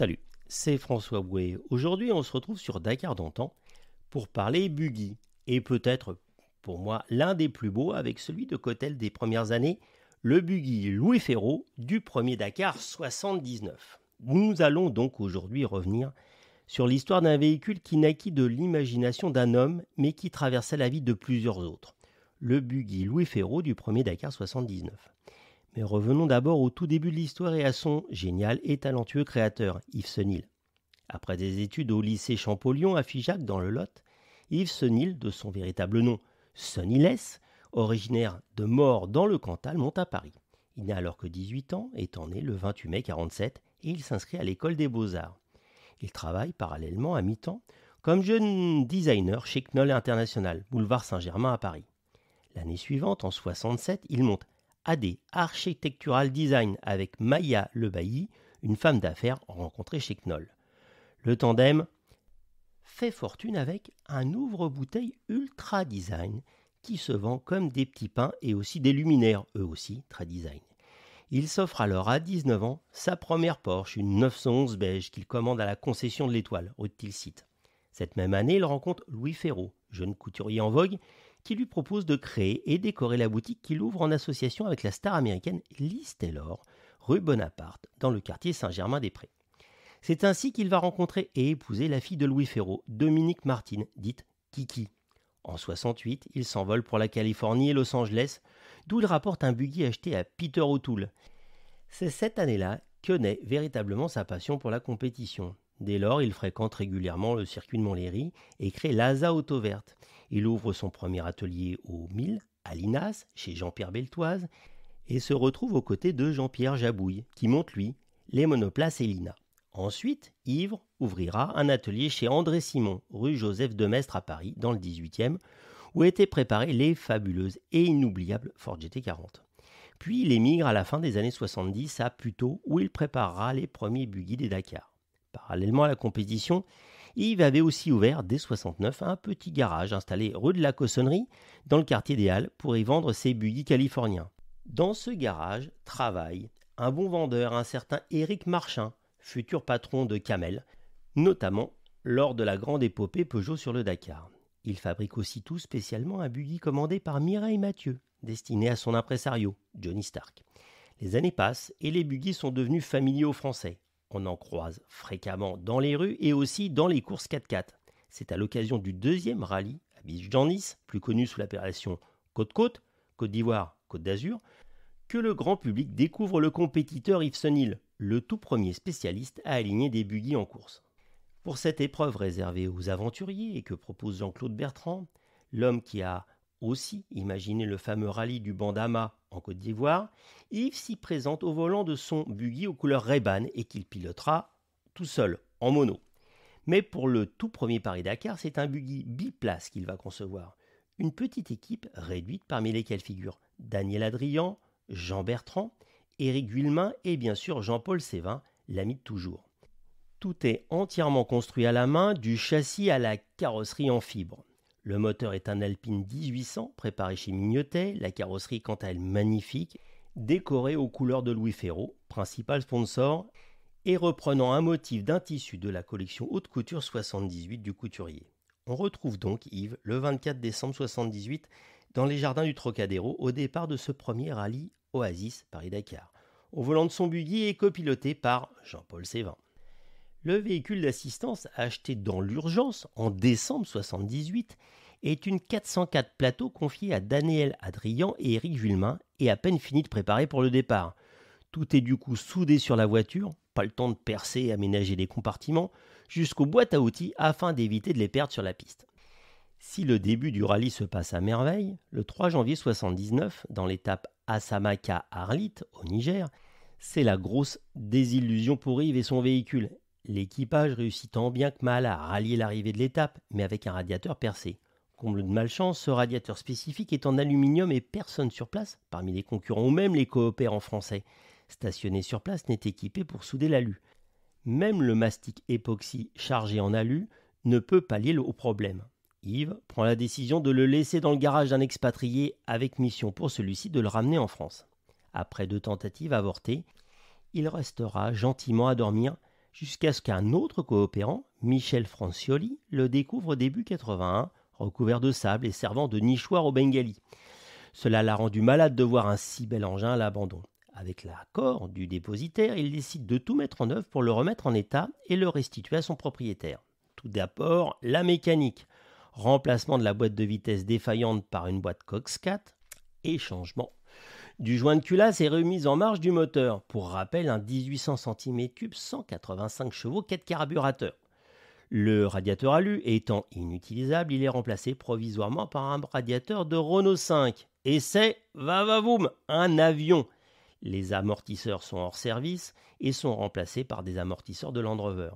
Salut, c'est François Boué. Aujourd'hui, on se retrouve sur Dakar d'antan pour parler buggy et peut-être pour moi l'un des plus beaux avec celui de Cotel des premières années, le buggy Louis Ferraud du premier Dakar 79. Nous allons donc aujourd'hui revenir sur l'histoire d'un véhicule qui naquit de l'imagination d'un homme mais qui traversait la vie de plusieurs autres, le buggy Louis Ferraud du premier Dakar 79. Mais revenons d'abord au tout début de l'histoire et à son génial et talentueux créateur, Yves Senil. Après des études au lycée Champollion à Figeac dans le Lot, Yves Senil, de son véritable nom Senilès, originaire de Mort dans le Cantal, monte à Paris. Il n'a alors que 18 ans, étant né le 28 mai 47, et il s'inscrit à l'école des beaux-arts. Il travaille parallèlement à mi-temps comme jeune designer chez Knoll International, boulevard Saint-Germain à Paris. L'année suivante, en 67, il monte AD Architectural Design avec Maya Lebailly, une femme d'affaires rencontrée chez Knoll. Le tandem fait fortune avec un ouvre-bouteille ultra design qui se vend comme des petits pains et aussi des luminaires, eux aussi très design. Il s'offre alors à 19 ans sa première Porsche, une 911 beige qu'il commande à la concession de l'Étoile, au Tilsit. Cette même année, il rencontre Louis Ferraud, jeune couturier en vogue, qui lui propose de créer et décorer la boutique qu'il ouvre en association avec la star américaine Liz Taylor, rue Bonaparte, dans le quartier Saint-Germain-des-Prés. C'est ainsi qu'il va rencontrer et épouser la fille de Louis Ferraud, Dominique Martine, dite Kiki. En 68, il s'envole pour la Californie et Los Angeles, d'où il rapporte un buggy acheté à Peter O'Toole. C'est cette année-là que naît véritablement sa passion pour la compétition. Dès lors, il fréquente régulièrement le circuit de Montlhéry et crée l'ASA Autoverte. Il ouvre son premier atelier au Mille, à Linas, chez Jean-Pierre Beltoise, et se retrouve aux côtés de Jean-Pierre Jabouille, qui monte lui les monoplaces Lina. Ensuite, Ivre ouvrira un atelier chez André Simon, rue Joseph Demestre à Paris, dans le 18e, où étaient préparées les fabuleuses et inoubliables Ford GT40. Puis il émigre à la fin des années 70 à Puteaux, où il préparera les premiers buggy des Dakar. Parallèlement à la compétition, Yves avait aussi ouvert dès 69 un petit garage installé rue de la Cossonnerie dans le quartier des Halles pour y vendre ses buggy californiens. Dans ce garage travaille un bon vendeur, un certain Éric Marchin, futur patron de Camel, notamment lors de la grande épopée Peugeot sur le Dakar. Il fabrique aussi tout spécialement un buggy commandé par Mireille Mathieu, destiné à son impresario, Johnny Stark. Les années passent et les buggies sont devenus aux français. On en croise fréquemment dans les rues et aussi dans les courses 4x4. C'est à l'occasion du deuxième rallye à biche plus connu sous l'appellation Côte-Côte, Côte d'Ivoire, Côte d'Azur, que le grand public découvre le compétiteur Yves Sonil, le tout premier spécialiste à aligner des buggy en course. Pour cette épreuve réservée aux aventuriers et que propose Jean-Claude Bertrand, l'homme qui a aussi imaginez le fameux rallye du Bandama en Côte d'Ivoire, Yves s'y présente au volant de son buggy aux couleurs ray et qu'il pilotera tout seul, en mono. Mais pour le tout premier Paris-Dakar, c'est un buggy biplace qu'il va concevoir. Une petite équipe réduite parmi lesquelles figurent Daniel Adrian, Jean Bertrand, Eric Guilmain et bien sûr Jean-Paul Sévin, l'ami de toujours. Tout est entièrement construit à la main, du châssis à la carrosserie en fibre. Le moteur est un Alpine 1800 préparé chez Mignotet, la carrosserie quant à elle magnifique, décorée aux couleurs de Louis Ferraud, principal sponsor, et reprenant un motif d'un tissu de la collection Haute Couture 78 du couturier. On retrouve donc Yves le 24 décembre 78 dans les jardins du Trocadéro au départ de ce premier rallye Oasis Paris-Dakar, au volant de son buggy et copiloté par Jean-Paul Sévin. Le véhicule d'assistance acheté dans l'urgence en décembre 1978 est une 404 plateau confiée à Daniel Adrian et Eric Villemin et à peine fini de préparer pour le départ. Tout est du coup soudé sur la voiture, pas le temps de percer et aménager les compartiments, jusqu'aux boîtes à outils afin d'éviter de les perdre sur la piste. Si le début du rallye se passe à merveille, le 3 janvier 1979, dans l'étape Asamaka-Arlit au Niger, c'est la grosse désillusion pour Yves et son véhicule. L'équipage réussit tant bien que mal à rallier l'arrivée de l'étape, mais avec un radiateur percé. Comble de malchance, ce radiateur spécifique est en aluminium et personne sur place, parmi les concurrents ou même les coopérants français, stationné sur place, n'est équipé pour souder l'alu. Même le mastic époxy chargé en alu ne peut pallier au problème. Yves prend la décision de le laisser dans le garage d'un expatrié avec mission pour celui-ci de le ramener en France. Après deux tentatives avortées, il restera gentiment à dormir jusqu'à ce qu'un autre coopérant, Michel Francioli, le découvre début 81, recouvert de sable et servant de nichoir au Bengali. Cela l'a rendu malade de voir un si bel engin à l'abandon. Avec l'accord du dépositaire, il décide de tout mettre en œuvre pour le remettre en état et le restituer à son propriétaire. Tout d'abord, la mécanique. Remplacement de la boîte de vitesse défaillante par une boîte Cox 4 et changement du joint de culasse est remise en marche du moteur. Pour rappel, un 1800 cm3, 185 chevaux, 4 carburateurs. Le radiateur alu étant inutilisable, il est remplacé provisoirement par un radiateur de Renault 5. Et c'est, va va voum, un avion. Les amortisseurs sont hors service et sont remplacés par des amortisseurs de Land Rover.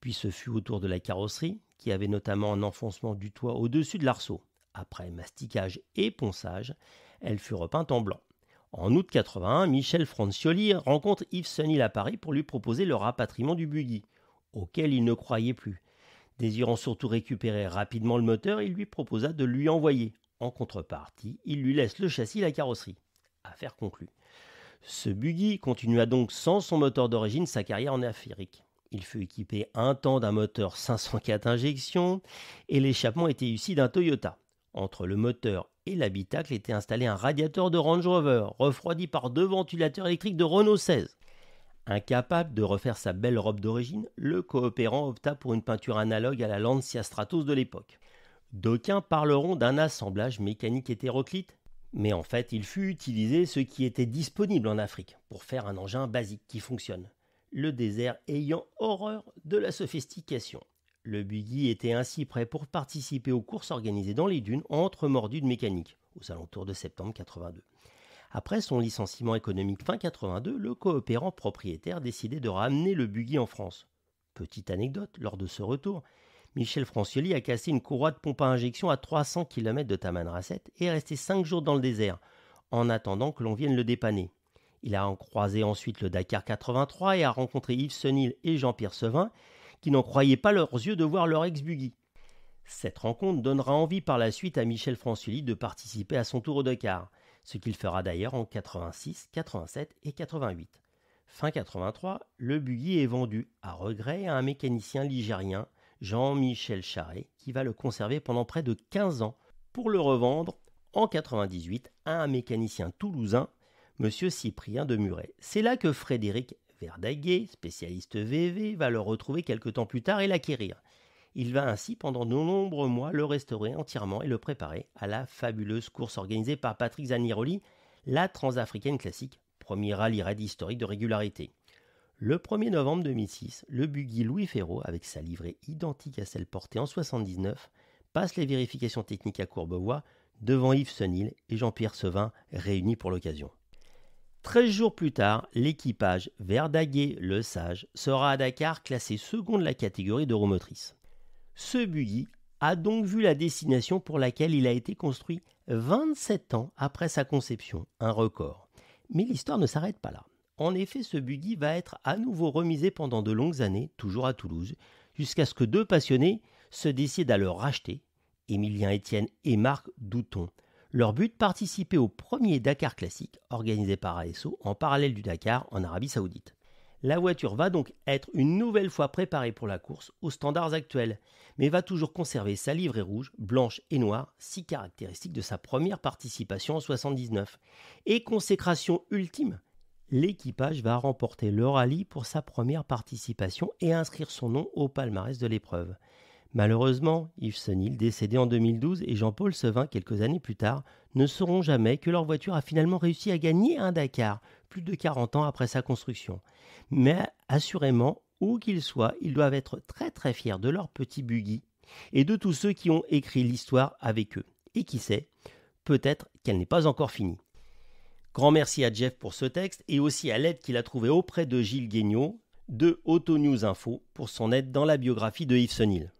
Puis ce fut autour de la carrosserie, qui avait notamment un enfoncement du toit au-dessus de l'arceau. Après masticage et ponçage, elle fut repeinte en blanc. En août 81, Michel Francioli rencontre Yves Sunil à Paris pour lui proposer le rapatriement du buggy, auquel il ne croyait plus. Désirant surtout récupérer rapidement le moteur, il lui proposa de lui envoyer. En contrepartie, il lui laisse le châssis et la carrosserie. Affaire conclue. Ce buggy continua donc sans son moteur d'origine sa carrière en Afrique. Il fut équipé un temps d'un moteur 504 injection et l'échappement était issu d'un Toyota. Entre le moteur et l'habitacle était installé un radiateur de Range Rover, refroidi par deux ventilateurs électriques de Renault 16. Incapable de refaire sa belle robe d'origine, le coopérant opta pour une peinture analogue à la Lancia Stratos de l'époque. D'aucuns parleront d'un assemblage mécanique hétéroclite, mais en fait il fut utilisé ce qui était disponible en Afrique pour faire un engin basique qui fonctionne, le désert ayant horreur de la sophistication. Le buggy était ainsi prêt pour participer aux courses organisées dans les dunes entre mordues de mécanique, aux alentours de septembre 82. Après son licenciement économique fin 82, le coopérant propriétaire décidait de ramener le buggy en France. Petite anecdote, lors de ce retour, Michel Francioli a cassé une courroie de pompe à injection à 300 km de Tamanrasset et est resté 5 jours dans le désert, en attendant que l'on vienne le dépanner. Il a en croisé ensuite le Dakar 83 et a rencontré Yves Senil et Jean-Pierre Sevin, qui n'en croyaient pas leurs yeux de voir leur ex-buggy. Cette rencontre donnera envie par la suite à Michel Franculy de participer à son tour au Dakar, ce qu'il fera d'ailleurs en 86, 87 et 88. Fin 83, le buggy est vendu à regret à un mécanicien ligérien, Jean-Michel Charret, qui va le conserver pendant près de 15 ans pour le revendre en 98 à un mécanicien toulousain, M. Cyprien de Muret. C'est là que Frédéric Daguet, spécialiste VV, va le retrouver quelque temps plus tard et l'acquérir. Il va ainsi pendant de nombreux mois le restaurer entièrement et le préparer à la fabuleuse course organisée par Patrick Zaniroli, la Transafricaine Classique, premier rallye raid historique de régularité. Le 1er novembre 2006, le buggy Louis Ferraud, avec sa livrée identique à celle portée en 79, passe les vérifications techniques à Courbevoie devant Yves Senil et Jean-Pierre Sevin réunis pour l'occasion. 13 jours plus tard, l'équipage Verdaguer le Sage sera à Dakar classé second de la catégorie de d'euromotrice. Ce buggy a donc vu la destination pour laquelle il a été construit 27 ans après sa conception, un record. Mais l'histoire ne s'arrête pas là. En effet, ce buggy va être à nouveau remisé pendant de longues années, toujours à Toulouse, jusqu'à ce que deux passionnés se décident à le racheter, Émilien Étienne et Marc Douton, leur but, participer au premier Dakar classique organisé par ASO en parallèle du Dakar en Arabie Saoudite. La voiture va donc être une nouvelle fois préparée pour la course aux standards actuels, mais va toujours conserver sa livrée rouge, blanche et noire, si caractéristique de sa première participation en 79. Et consécration ultime, l'équipage va remporter le rallye pour sa première participation et inscrire son nom au palmarès de l'épreuve. Malheureusement, Yves Senil, décédé en 2012, et Jean-Paul Sevin, quelques années plus tard, ne sauront jamais que leur voiture a finalement réussi à gagner un Dakar, plus de 40 ans après sa construction. Mais assurément, où qu'ils soient, ils doivent être très très fiers de leur petit buggy et de tous ceux qui ont écrit l'histoire avec eux. Et qui sait, peut-être qu'elle n'est pas encore finie. Grand merci à Jeff pour ce texte et aussi à l'aide qu'il a trouvée auprès de Gilles Guignot de Auto News Info pour son aide dans la biographie de Yves Senil.